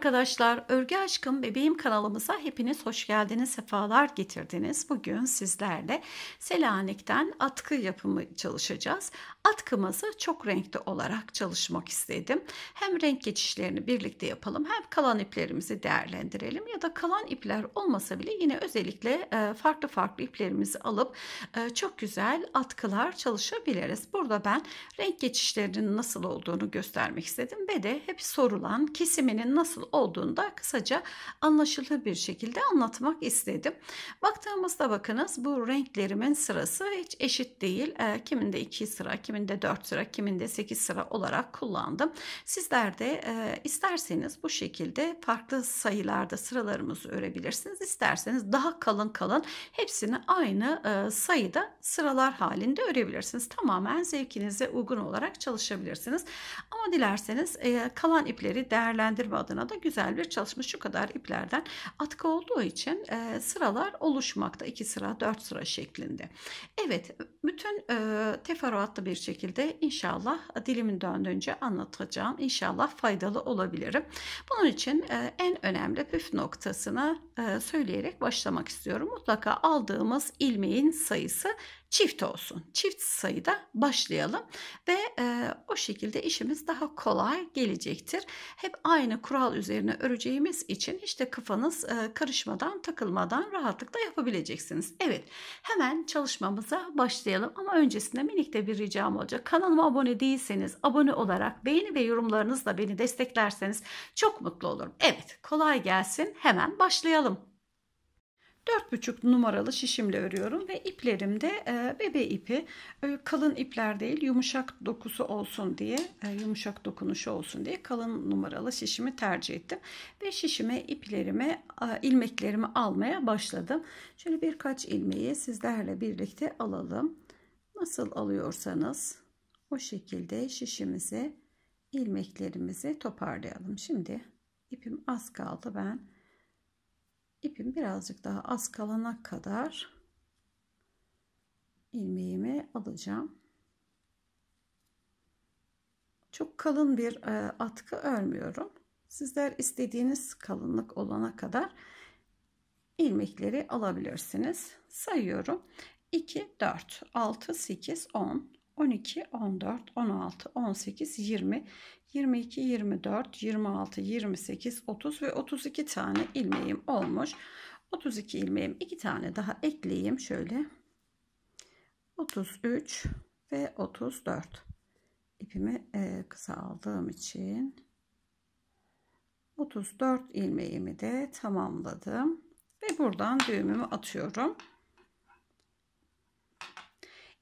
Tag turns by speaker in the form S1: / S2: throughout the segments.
S1: arkadaşlar, Örgü Aşkım Bebeğim kanalımıza hepiniz hoş geldiniz, sefalar getirdiniz. Bugün sizlerle Selanik'ten atkı yapımı çalışacağız atkımızı çok renkli olarak çalışmak istedim. Hem renk geçişlerini birlikte yapalım hem kalan iplerimizi değerlendirelim ya da kalan ipler olmasa bile yine özellikle e, farklı farklı iplerimizi alıp e, çok güzel atkılar çalışabiliriz. Burada ben renk geçişlerinin nasıl olduğunu göstermek istedim ve de hep sorulan kesiminin nasıl olduğunu da kısaca anlaşılır bir şekilde anlatmak istedim. Baktığımızda bakınız bu renklerimin sırası hiç eşit değil. E, Kiminde iki sıra, kiminde 4 sıra, kiminde 8 sıra olarak kullandım. Sizler de e, isterseniz bu şekilde farklı sayılarda sıralarımızı örebilirsiniz. İsterseniz daha kalın kalın hepsini aynı e, sayıda sıralar halinde örebilirsiniz. Tamamen zevkinize uygun olarak çalışabilirsiniz. Ama dilerseniz e, kalan ipleri değerlendirme adına da güzel bir çalışma. Şu kadar iplerden atkı olduğu için e, sıralar oluşmakta. 2 sıra, 4 sıra şeklinde. Evet, bütün e, teferruatlı bir şekilde inşallah dilimin döndüğünce anlatacağım. İnşallah faydalı olabilirim. Bunun için e, en önemli püf noktasını e, söyleyerek başlamak istiyorum. Mutlaka aldığımız ilmeğin sayısı çift olsun. Çift sayıda başlayalım ve e, o şekilde işimiz daha kolay gelecektir. Hep aynı kural üzerine öreceğimiz için işte kafanız e, karışmadan, takılmadan rahatlıkla yapabileceksiniz. Evet, hemen çalışmamıza başlayalım ama öncesinde minik de bir ricam devam olacak. Kanalıma abone değilseniz abone olarak beğeni ve yorumlarınızla beni desteklerseniz çok mutlu olurum. Evet kolay gelsin hemen başlayalım. 4,5 numaralı şişimle örüyorum ve iplerimde e, bebe ipi e, kalın ipler değil yumuşak dokusu olsun diye e, yumuşak dokunuşu olsun diye kalın numaralı şişimi tercih ettim. Ve şişime iplerimi ilmeklerimi almaya başladım. Şöyle birkaç ilmeği sizlerle birlikte alalım. Nasıl alıyorsanız o şekilde şişimizi ilmeklerimizi toparlayalım. Şimdi ipim az kaldı. Ben ipim birazcık daha az kalana kadar ilmeğimi alacağım. Çok kalın bir e, atkı örmüyorum. Sizler istediğiniz kalınlık olana kadar ilmekleri alabilirsiniz. Sayıyorum. 2, 4, 6, 8, 10, 12, 14, 16, 18, 20, 22, 24, 26, 28, 30 ve 32 tane ilmeğim olmuş. 32 ilmeğim 2 tane daha ekleyeyim şöyle. 33 ve 34 ipimi e, kısa aldığım için 34 ilmeğimi de tamamladım ve buradan düğümümü atıyorum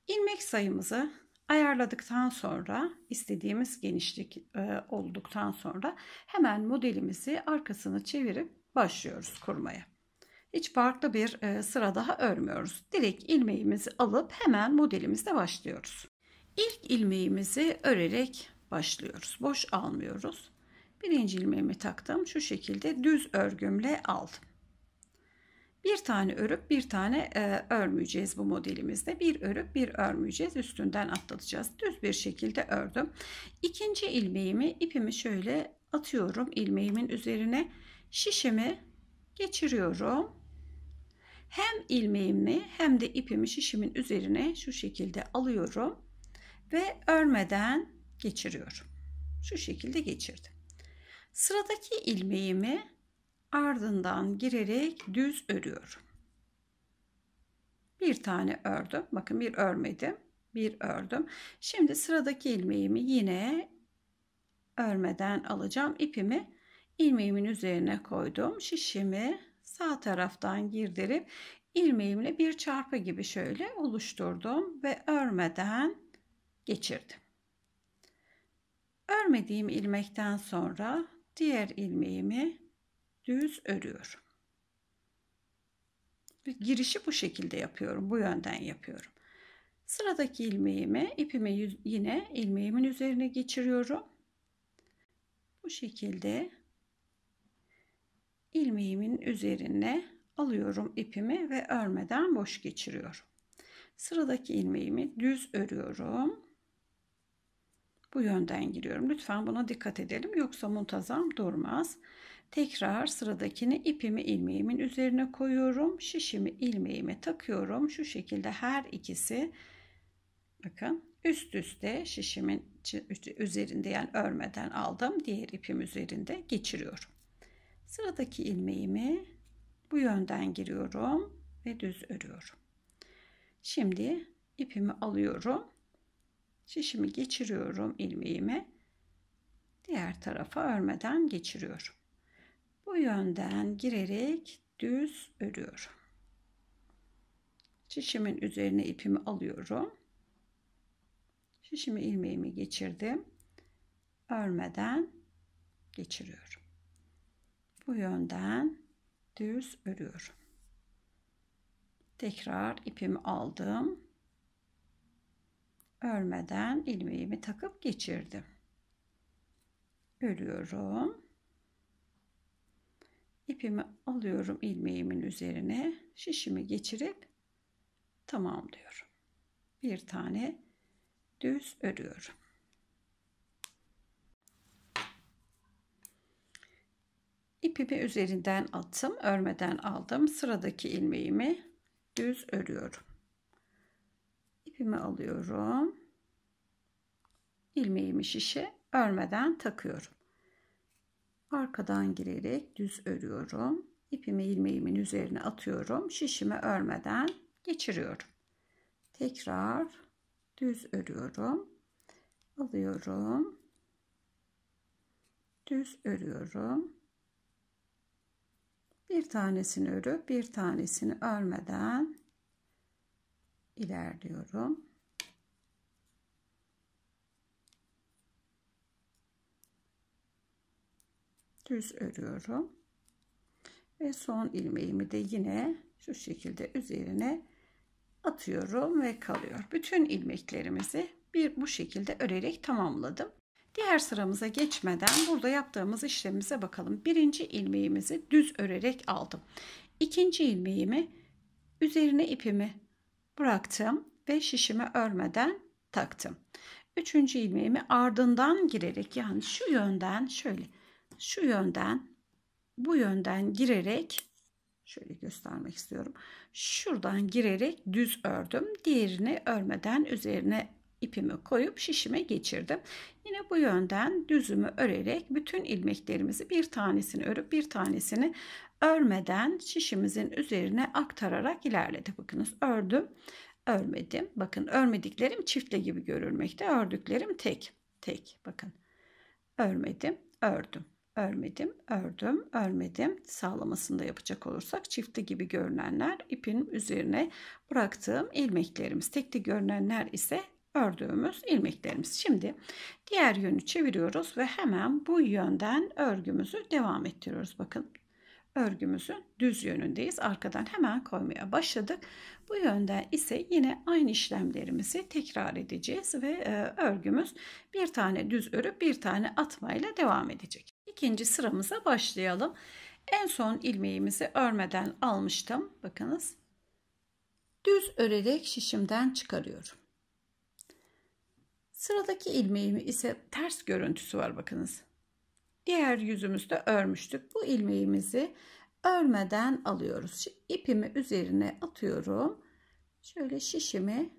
S1: ilmek sayımızı ayarladıktan sonra istediğimiz genişlik e, olduktan sonra hemen modelimizi arkasını çevirip başlıyoruz kurmaya. Hiç farklı bir e, sıra daha örmüyoruz. Direkt ilmeğimizi alıp hemen modelimizle başlıyoruz. İlk ilmeğimizi örerek başlıyoruz. Boş almıyoruz. Birinci ilmeğimi taktım. Şu şekilde düz örgümle aldım. Bir tane örüp bir tane e, örmeyeceğiz bu modelimizde. Bir örüp bir örmeyeceğiz. Üstünden atlatacağız. Düz bir şekilde ördüm. İkinci ilmeğimi ipimi şöyle atıyorum ilmeğimin üzerine. Şişimi geçiriyorum. Hem ilmeğimi hem de ipimi şişimin üzerine şu şekilde alıyorum ve örmeden geçiriyorum. Şu şekilde geçirdim. Sıradaki ilmeğimi ardından girerek düz örüyorum. Bir tane ördüm. Bakın bir örmedim. Bir ördüm. Şimdi sıradaki ilmeğimi yine örmeden alacağım. İpimi ilmeğimin üzerine koydum. Şişimi sağ taraftan girdirip ilmeğimle bir çarpı gibi şöyle oluşturdum ve örmeden geçirdim. Örmediğim ilmekten sonra diğer ilmeğimi düz örüyorum. Ve girişi bu şekilde yapıyorum. Bu yönden yapıyorum. Sıradaki ilmeğimi ipimi yine ilmeğimin üzerine geçiriyorum. Bu şekilde ilmeğimin üzerine alıyorum ipimi ve örmeden boş geçiriyorum. Sıradaki ilmeğimi düz örüyorum. Bu yönden giriyorum. Lütfen buna dikkat edelim. Yoksa muntazam durmaz. Tekrar sıradakini ipimi ilmeğimin üzerine koyuyorum. Şişimi ilmeğime takıyorum. Şu şekilde her ikisi bakın üst üste şişimin üzerinde yani örmeden aldım. Diğer ipim üzerinde geçiriyorum. Sıradaki ilmeğimi bu yönden giriyorum ve düz örüyorum. Şimdi ipimi alıyorum. Şişimi geçiriyorum ilmeğime. Diğer tarafa örmeden geçiriyorum. Bu yönden girerek düz örüyorum. Şişimin üzerine ipimi alıyorum. Şişimi ilmeğimi geçirdim. Örmeden geçiriyorum. Bu yönden düz örüyorum. Tekrar ipimi aldım. Örmeden ilmeğimi takıp geçirdim. Örüyorum. İpimi alıyorum ilmeğimin üzerine şişimi geçirip tamamlıyorum. Bir tane düz örüyorum. İpimi üzerinden attım, örmeden aldım. Sıradaki ilmeğimi düz örüyorum. İpimi alıyorum. ilmeğimi şişe örmeden takıyorum arkadan girerek düz örüyorum. İpimi ilmeğimin üzerine atıyorum. Şişimi örmeden geçiriyorum. Tekrar düz örüyorum. Alıyorum. Düz örüyorum. Bir tanesini örüp bir tanesini örmeden ilerliyorum. düz örüyorum ve son ilmeğimi de yine şu şekilde üzerine atıyorum ve kalıyor bütün ilmeklerimizi bir bu şekilde örerek tamamladım diğer sıramıza geçmeden burada yaptığımız işlemimize bakalım birinci ilmeğimizi düz örerek aldım ikinci ilmeğimi üzerine ipimi bıraktım ve şişimi örmeden taktım üçüncü ilmeğimi ardından girerek yani şu yönden şöyle şu yönden bu yönden girerek şöyle göstermek istiyorum. Şuradan girerek düz ördüm. Diğerini örmeden üzerine ipimi koyup şişime geçirdim. Yine bu yönden düzümü örerek bütün ilmeklerimizi bir tanesini örüp bir tanesini örmeden şişimizin üzerine aktararak ilerledi. Bakınız ördüm, örmedim. Bakın örmediklerim çiftle gibi görülmekte. Ördüklerim tek, tek. Bakın örmedim, ördüm örmedim, ördüm, örmedim. Sağlamasında yapacak olursak çiftli gibi görünenler ipin üzerine bıraktığım ilmeklerimiz. Tekli görünenler ise ördüğümüz ilmeklerimiz. Şimdi diğer yönü çeviriyoruz ve hemen bu yönden örgümüzü devam ettiriyoruz. Bakın örgümüzün düz yönündeyiz. Arkadan hemen koymaya başladık. Bu yönden ise yine aynı işlemlerimizi tekrar edeceğiz ve e, örgümüz bir tane düz örüp bir tane atmayla devam edecek. İkinci sıramıza başlayalım. En son ilmeğimizi örmeden almıştım. Bakınız. Düz örerek şişimden çıkarıyorum. Sıradaki ilmeğimi ise ters görüntüsü var bakınız. Diğer yüzümüzde örmüştük. Bu ilmeğimizi örmeden alıyoruz. İpimi üzerine atıyorum. Şöyle şişimi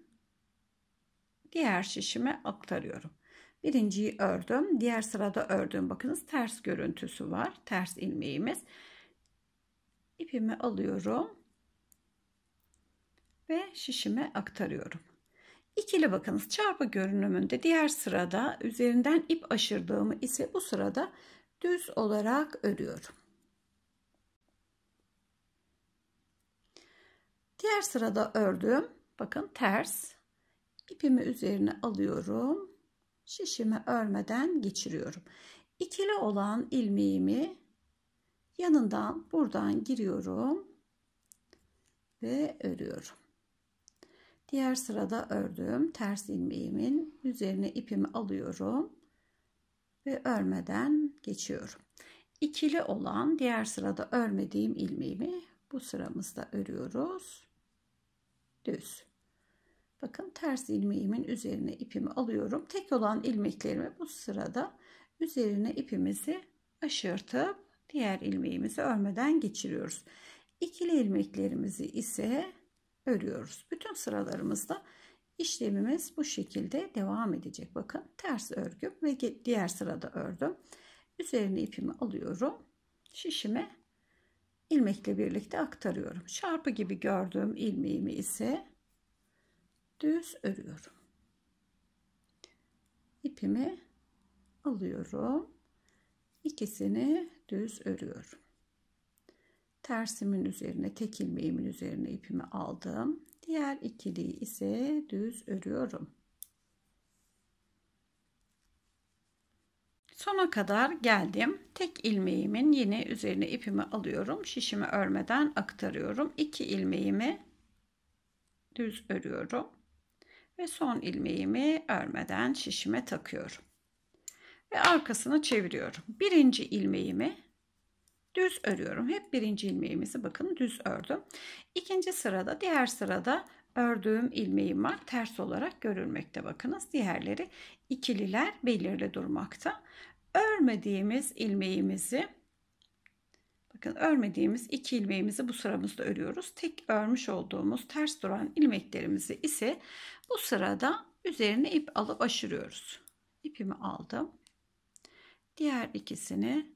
S1: diğer şişime aktarıyorum. Birinciyi ördüm. Diğer sırada ördüğüm bakınız ters görüntüsü var. Ters ilmeğimiz. İpimi alıyorum. Ve şişime aktarıyorum. İkili bakınız çarpı görünümünde diğer sırada üzerinden ip aşırdığımı ise bu sırada düz olarak örüyorum. Diğer sırada ördüm. Bakın ters. İpimi üzerine alıyorum şişimi örmeden geçiriyorum. İkili olan ilmeğimi yanından buradan giriyorum ve örüyorum. Diğer sırada ördüğüm ters ilmeğimin üzerine ipimi alıyorum ve örmeden geçiyorum. İkili olan diğer sırada örmediğim ilmeğimi bu sıramızda örüyoruz. Düz. Bakın ters ilmeğimin üzerine ipimi alıyorum. Tek olan ilmeklerimi bu sırada üzerine ipimizi aşırtıp diğer ilmeğimizi örmeden geçiriyoruz. İkili ilmeklerimizi ise örüyoruz. Bütün sıralarımızda işlemimiz bu şekilde devam edecek. Bakın ters örgüm ve diğer sırada ördüm. Üzerine ipimi alıyorum. Şişime ilmekle birlikte aktarıyorum. Çarpı gibi gördüğüm ilmeğimi ise düz örüyorum. İpimi alıyorum. İkisini düz örüyorum. Tersimin üzerine, tek ilmeğimin üzerine ipimi aldım. Diğer ikiliyi ise düz örüyorum. Sona kadar geldim. Tek ilmeğimin yine üzerine ipimi alıyorum. Şişimi örmeden aktarıyorum. İki ilmeğimi düz örüyorum ve son ilmeğimi örmeden şişime takıyorum. Ve arkasını çeviriyorum. Birinci ilmeğimi düz örüyorum. Hep birinci ilmeğimizi bakın düz ördüm. İkinci sırada diğer sırada ördüğüm ilmeğim var. Ters olarak görülmekte bakınız. Diğerleri ikililer belirli durmakta. Örmediğimiz ilmeğimizi Bakın örmediğimiz iki ilmeğimizi bu sıramızda örüyoruz. Tek örmüş olduğumuz ters duran ilmeklerimizi ise bu sırada üzerine ip alıp aşırıyoruz. İpimi aldım. Diğer ikisini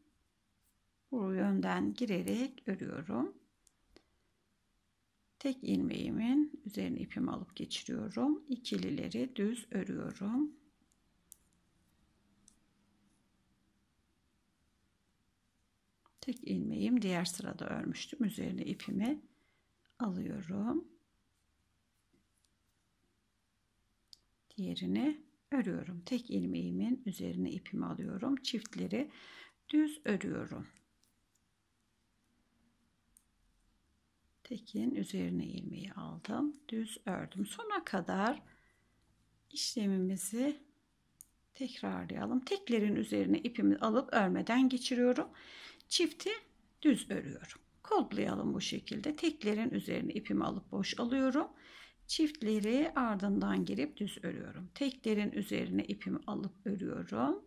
S1: bu yönden girerek örüyorum. Tek ilmeğimin üzerine ipimi alıp geçiriyorum. İkilileri düz örüyorum. tek ilmeğim diğer sırada örmüştüm. Üzerine ipimi alıyorum. Diğerini örüyorum. Tek ilmeğimin üzerine ipimi alıyorum. Çiftleri düz örüyorum. Tekin üzerine ilmeği aldım. Düz ördüm. Sona kadar işlemimizi tekrarlayalım. Teklerin üzerine ipimi alıp örmeden geçiriyorum çifti düz örüyorum. Kodlayalım bu şekilde. Teklerin üzerine ipimi alıp boş alıyorum. Çiftleri ardından girip düz örüyorum. Teklerin üzerine ipimi alıp örüyorum.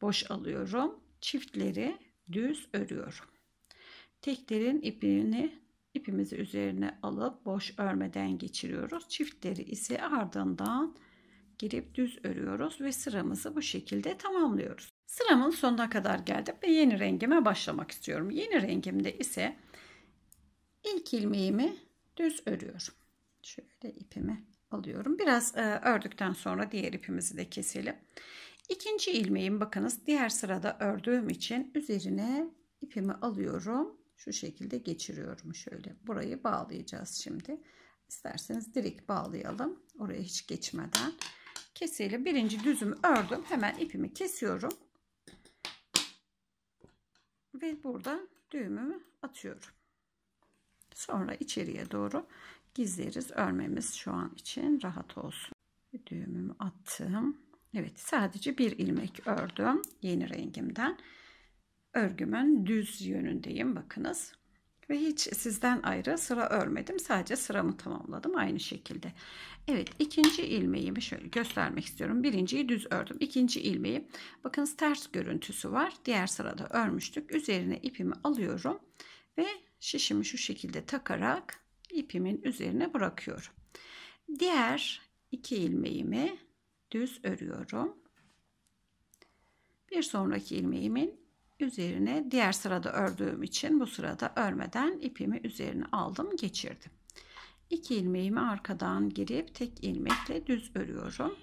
S1: Boş alıyorum. Çiftleri düz örüyorum. Teklerin ipini ipimizi üzerine alıp boş örmeden geçiriyoruz. Çiftleri ise ardından girip düz örüyoruz ve sıramızı bu şekilde tamamlıyoruz. Sıramın sonuna kadar geldim ve yeni rengime başlamak istiyorum. Yeni rengimde ise ilk ilmeğimi düz örüyorum. Şöyle ipimi alıyorum. Biraz e, ördükten sonra diğer ipimizi de keselim. İkinci ilmeğim bakınız diğer sırada ördüğüm için üzerine ipimi alıyorum. Şu şekilde geçiriyorum şöyle. Burayı bağlayacağız şimdi. İsterseniz direkt bağlayalım. Oraya hiç geçmeden keselim. Birinci düzümü ördüm. Hemen ipimi kesiyorum ve burada düğümümü atıyorum. Sonra içeriye doğru gizleriz. Örmemiz şu an için rahat olsun. Düğümümü attım. Evet sadece bir ilmek ördüm yeni rengimden. Örgümün düz yönündeyim bakınız ve hiç sizden ayrı sıra örmedim. Sadece sıramı tamamladım aynı şekilde. Evet ikinci ilmeğimi şöyle göstermek istiyorum. Birinciyi düz ördüm. İkinci ilmeği bakınız ters görüntüsü var. Diğer sırada örmüştük. Üzerine ipimi alıyorum ve şişimi şu şekilde takarak ipimin üzerine bırakıyorum. Diğer iki ilmeğimi düz örüyorum. Bir sonraki ilmeğimin üzerine diğer sırada ördüğüm için bu sırada örmeden ipimi üzerine aldım geçirdim. 2 ilmeğimi arkadan girip tek ilmekle düz örüyorum.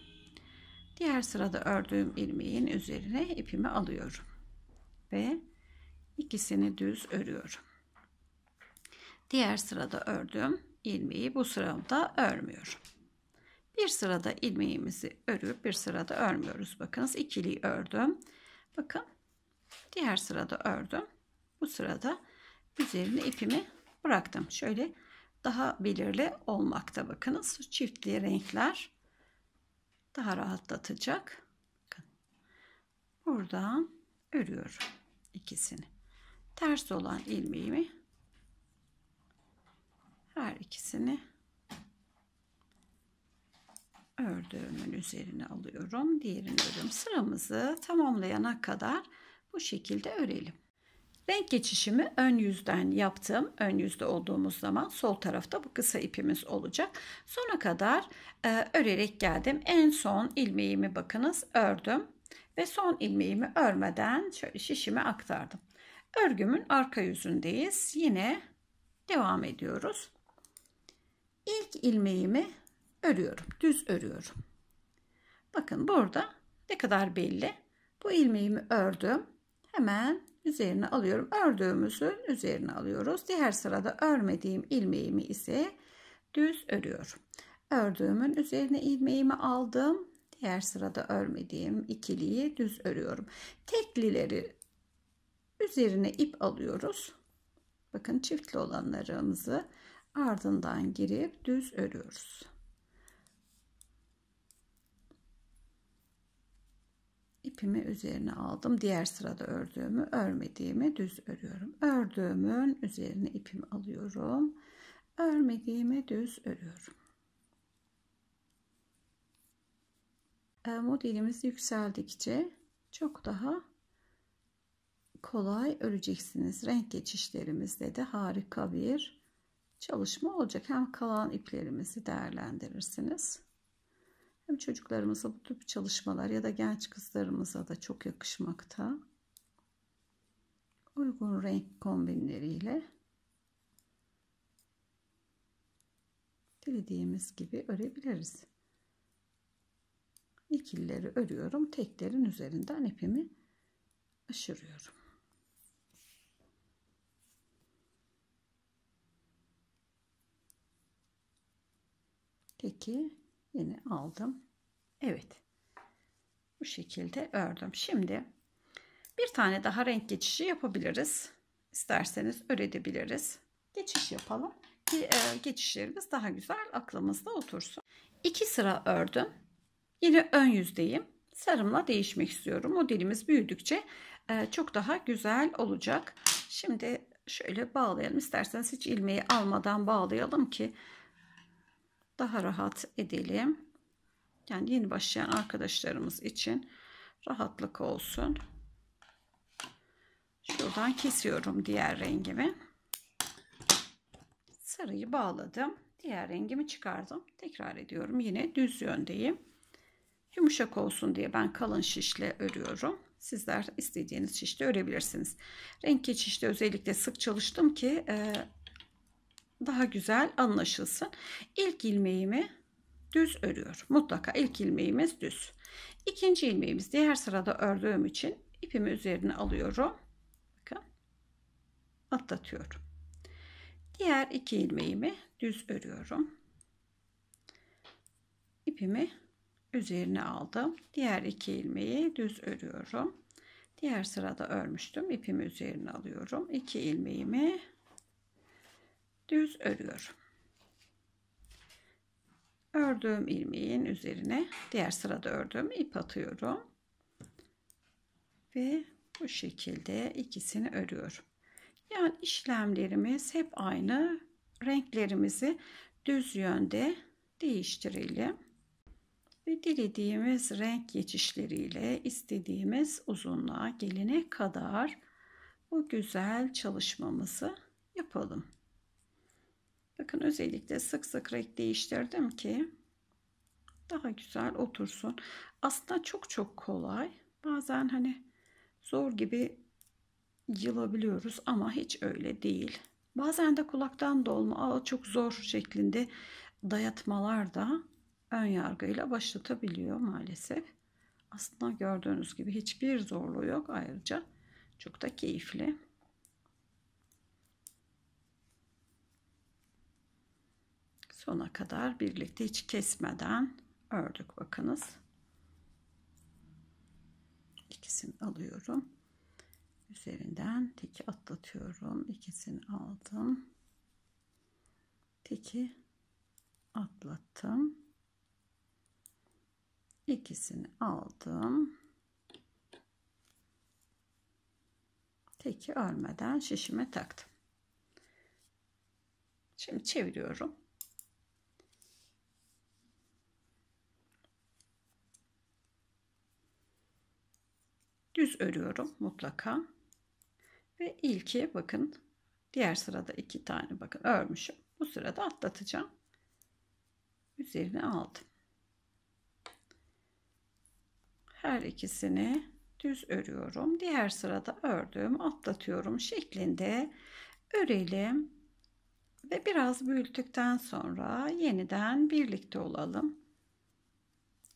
S1: Diğer sırada ördüğüm ilmeğin üzerine ipimi alıyorum ve ikisini düz örüyorum. Diğer sırada ördüğüm ilmeği bu sıramda örmüyorum. Bir sırada ilmeğimizi örüp bir sırada örmüyoruz. Bakınız ikili ördüm. Bakın Diğer sırada ördüm. Bu sırada üzerine ipimi bıraktım. Şöyle daha belirli olmakta bakınız. Çiftli renkler daha rahatlatacak. Buradan örüyorum ikisini. Ters olan ilmeğimi her ikisini ördüğümün üzerine alıyorum. Diğerini örüyorum. Sıramızı tamamlayana kadar bu şekilde örelim. Renk geçişimi ön yüzden yaptım. Ön yüzde olduğumuz zaman sol tarafta bu kısa ipimiz olacak. Sona kadar e, örerek geldim. En son ilmeğimi bakınız ördüm. Ve son ilmeğimi örmeden şöyle şişime aktardım. Örgümün arka yüzündeyiz. Yine devam ediyoruz. İlk ilmeğimi örüyorum. Düz örüyorum. Bakın burada ne kadar belli. Bu ilmeğimi ördüm hemen üzerine alıyorum. Ördüğümüzün üzerine alıyoruz. Diğer sırada örmediğim ilmeğimi ise düz örüyorum. Ördüğümün üzerine ilmeğimi aldım. Diğer sırada örmediğim ikiliyi düz örüyorum. Teklileri üzerine ip alıyoruz. Bakın çiftli olanlarımızı ardından girip düz örüyoruz. ipimi üzerine aldım. Diğer sırada ördüğümü örmediğimi düz örüyorum. Ördüğümün üzerine ipimi alıyorum. Örmediğimi düz örüyorum. Ee, modelimiz yükseldikçe çok daha kolay öreceksiniz. Renk geçişlerimizde de harika bir çalışma olacak. Hem kalan iplerimizi değerlendirirsiniz. Hem çocuklarımıza bu tür çalışmalar ya da genç kızlarımıza da çok yakışmakta. Uygun renk kombinleriyle dilediğimiz gibi örebiliriz. İkilileri örüyorum. Teklerin üzerinden ipimi aşırıyorum. Peki yine aldım. Evet. Bu şekilde ördüm. Şimdi bir tane daha renk geçişi yapabiliriz. İsterseniz öredebiliriz. Geçiş yapalım ki e, geçişlerimiz daha güzel aklımızda otursun. 2 sıra ördüm. Yine ön yüzdeyim. Sarımla değişmek istiyorum. Modelimiz büyüdükçe e, çok daha güzel olacak. Şimdi şöyle bağlayalım. İsterseniz hiç ilmeği almadan bağlayalım ki daha rahat edelim. Yani yeni başlayan arkadaşlarımız için rahatlık olsun. Şuradan kesiyorum diğer rengimi. Sarıyı bağladım. Diğer rengimi çıkardım. Tekrar ediyorum. Yine düz yöndeyim. Yumuşak olsun diye ben kalın şişle örüyorum. Sizler istediğiniz şişle örebilirsiniz. Renk geçişte özellikle sık çalıştım ki e, daha güzel anlaşılsın. İlk ilmeğimi düz örüyorum. Mutlaka ilk ilmeğimiz düz. İkinci ilmeğimiz diğer sırada ördüğüm için ipimi üzerine alıyorum. Bakın. Atlatıyorum. Diğer iki ilmeğimi düz örüyorum. İpimi üzerine aldım. Diğer iki ilmeği düz örüyorum. Diğer sırada örmüştüm. İpimi üzerine alıyorum. İki ilmeğimi düz örüyorum. Ördüğüm ilmeğin üzerine diğer sırada ördüğüm ip atıyorum. Ve bu şekilde ikisini örüyorum. Yani işlemlerimiz hep aynı. Renklerimizi düz yönde değiştirelim. Ve dilediğimiz renk geçişleriyle istediğimiz uzunluğa gelene kadar bu güzel çalışmamızı yapalım. Bakın özellikle sık sık renk değiştirdim ki daha güzel otursun. Aslında çok çok kolay. Bazen hani zor gibi yılabiliyoruz ama hiç öyle değil. Bazen de kulaktan dolma Aa, çok zor şeklinde dayatmalar da ön yargıyla başlatabiliyor maalesef. Aslında gördüğünüz gibi hiçbir zorluğu yok. Ayrıca çok da keyifli. sona kadar birlikte hiç kesmeden ördük bakınız ikisini alıyorum üzerinden teki atlatıyorum ikisini aldım teki atlattım ikisini aldım teki örmeden şişime taktım şimdi çeviriyorum düz örüyorum mutlaka. Ve ilki bakın diğer sırada iki tane bakın örmüşüm. Bu sırada atlatacağım. Üzerine aldım. Her ikisini düz örüyorum. Diğer sırada ördüm, atlatıyorum şeklinde örelim. Ve biraz büyüttükten sonra yeniden birlikte olalım.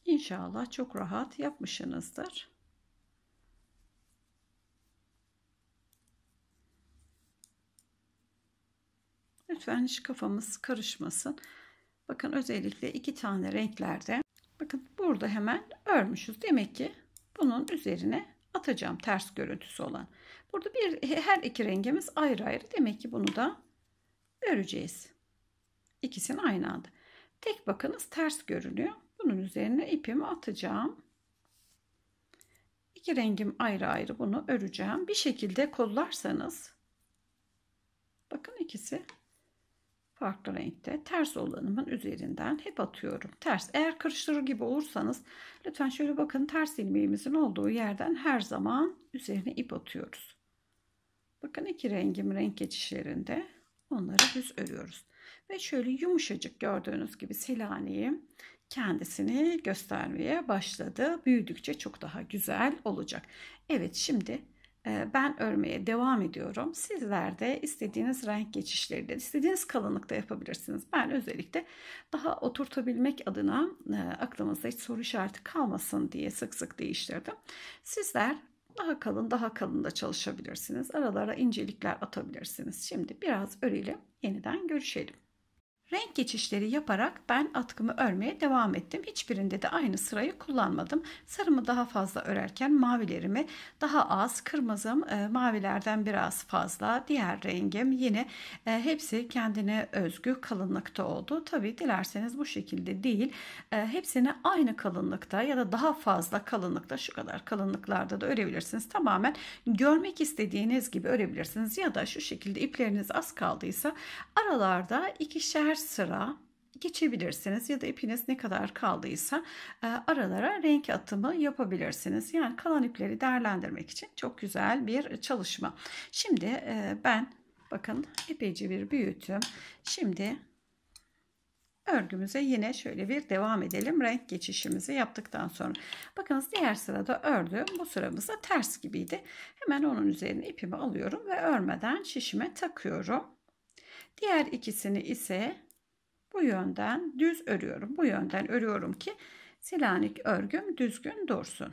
S1: İnşallah çok rahat yapmışsınızdır. Lütfen hiç kafamız karışmasın. Bakın özellikle iki tane renklerde bakın burada hemen örmüşüz. Demek ki bunun üzerine atacağım ters görüntüsü olan. Burada bir her iki rengimiz ayrı ayrı. Demek ki bunu da öreceğiz. İkisini aynı anda. Tek bakınız ters görünüyor. Bunun üzerine ipimi atacağım. İki rengim ayrı ayrı bunu öreceğim. Bir şekilde kollarsanız bakın ikisi farklı renkte ters olanımın üzerinden hep atıyorum. Ters. Eğer karıştırır gibi olursanız lütfen şöyle bakın ters ilmeğimizin olduğu yerden her zaman üzerine ip atıyoruz. Bakın iki rengim renk geçişlerinde onları düz örüyoruz. Ve şöyle yumuşacık gördüğünüz gibi silhaneyim kendisini göstermeye başladı. Büyüdükçe çok daha güzel olacak. Evet şimdi ee, ben örmeye devam ediyorum. Sizler de istediğiniz renk geçişleriyle, istediğiniz kalınlıkta yapabilirsiniz. Ben özellikle daha oturtabilmek adına e, aklımızda hiç soru işareti kalmasın diye sık sık değiştirdim. Sizler daha kalın, daha kalın da çalışabilirsiniz. Aralara incelikler atabilirsiniz. Şimdi biraz örelim. yeniden görüşelim. Renk geçişleri yaparak ben atkımı örmeye devam ettim. Hiçbirinde de aynı sırayı kullanmadım. Sarımı daha fazla örerken mavilerimi daha az, kırmızım e, mavilerden biraz fazla, diğer rengim yine e, hepsi kendine özgü kalınlıkta oldu. Tabi dilerseniz bu şekilde değil, e, hepsini aynı kalınlıkta ya da daha fazla kalınlıkta şu kadar kalınlıklarda da örebilirsiniz. Tamamen görmek istediğiniz gibi örebilirsiniz ya da şu şekilde ipleriniz az kaldıysa aralarda ikişer sıra geçebilirsiniz ya da ipiniz ne kadar kaldıysa e, aralara renk atımı yapabilirsiniz. Yani kalan ipleri değerlendirmek için çok güzel bir çalışma. Şimdi e, ben bakın epeyce bir büyüttüm. Şimdi örgümüze yine şöyle bir devam edelim. Renk geçişimizi yaptıktan sonra. Bakınız diğer sırada ördüm. Bu sıramızda ters gibiydi. Hemen onun üzerine ipimi alıyorum ve örmeden şişime takıyorum. Diğer ikisini ise bu yönden düz örüyorum. Bu yönden örüyorum ki silanik örgüm düzgün dursun.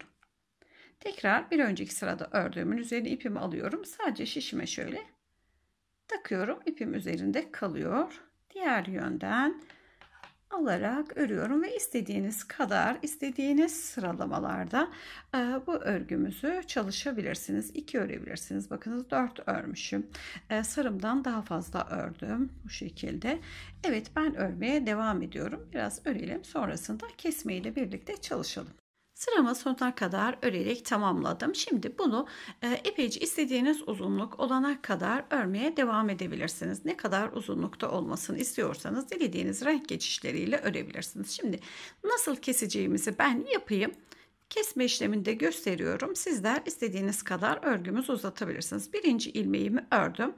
S1: Tekrar bir önceki sırada ördüğümün üzerine ipimi alıyorum. Sadece şişime şöyle takıyorum. İpim üzerinde kalıyor. Diğer yönden alarak örüyorum ve istediğiniz kadar istediğiniz sıralamalarda e, bu örgümüzü çalışabilirsiniz. 2 örebilirsiniz. Bakınız 4 örmüşüm. E, sarımdan daha fazla ördüm bu şekilde. Evet ben örmeye devam ediyorum. Biraz örelim sonrasında kesmeyle birlikte çalışalım. Sıramı sonuna kadar örerek tamamladım. Şimdi bunu e, epeyce istediğiniz uzunluk olana kadar örmeye devam edebilirsiniz. Ne kadar uzunlukta olmasını istiyorsanız dilediğiniz renk geçişleriyle örebilirsiniz. Şimdi nasıl keseceğimizi ben yapayım. Kesme işleminde gösteriyorum. Sizler istediğiniz kadar örgümüz uzatabilirsiniz. Birinci ilmeğimi ördüm.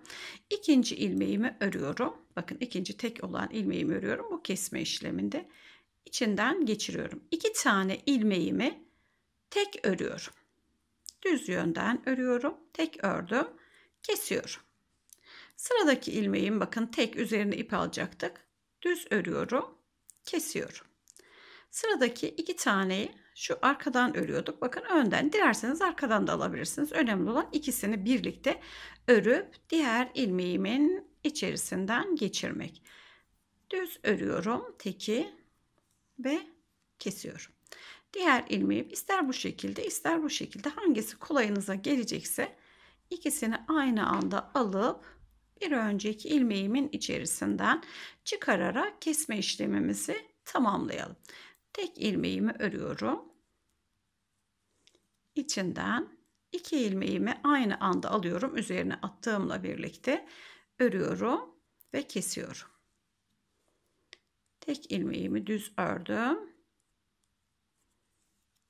S1: İkinci ilmeğimi örüyorum. Bakın ikinci tek olan ilmeğimi örüyorum. Bu kesme işleminde içinden geçiriyorum. İki tane ilmeğimi tek örüyorum. Düz yönden örüyorum. Tek ördüm. Kesiyorum. Sıradaki ilmeğim bakın tek üzerine ip alacaktık. Düz örüyorum. Kesiyorum. Sıradaki iki taneyi şu arkadan örüyorduk. Bakın önden dilerseniz arkadan da alabilirsiniz. Önemli olan ikisini birlikte örüp diğer ilmeğimin içerisinden geçirmek. Düz örüyorum teki ve kesiyorum. Diğer ilmeği ister bu şekilde ister bu şekilde hangisi kolayınıza gelecekse ikisini aynı anda alıp bir önceki ilmeğimin içerisinden çıkararak kesme işlemimizi tamamlayalım. Tek ilmeğimi örüyorum. İçinden iki ilmeğimi aynı anda alıyorum. Üzerine attığımla birlikte örüyorum ve kesiyorum. Tek ilmeğimi düz ördüm.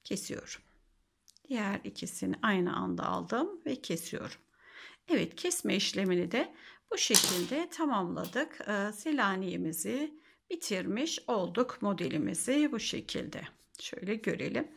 S1: Kesiyorum. Diğer ikisini aynı anda aldım ve kesiyorum. Evet kesme işlemini de bu şekilde tamamladık. Ee, silaniyemizi bitirmiş olduk modelimizi bu şekilde. Şöyle görelim.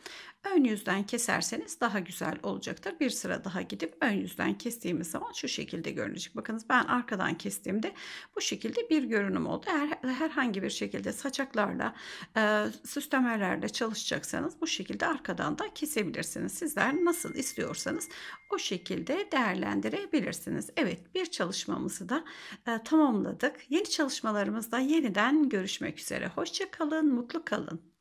S1: Ön yüzden keserseniz daha güzel olacaktır. Bir sıra daha gidip ön yüzden kestiğimiz zaman şu şekilde görünecek. Bakınız ben arkadan kestiğimde bu şekilde bir görünüm oldu. Eğer herhangi bir şekilde saçaklarla, e, süslemelerle çalışacaksanız bu şekilde arkadan da kesebilirsiniz. Sizler nasıl istiyorsanız o şekilde değerlendirebilirsiniz. Evet bir çalışmamızı da e, tamamladık. Yeni çalışmalarımızda yeniden görüşmek üzere. Hoşçakalın, mutlu kalın.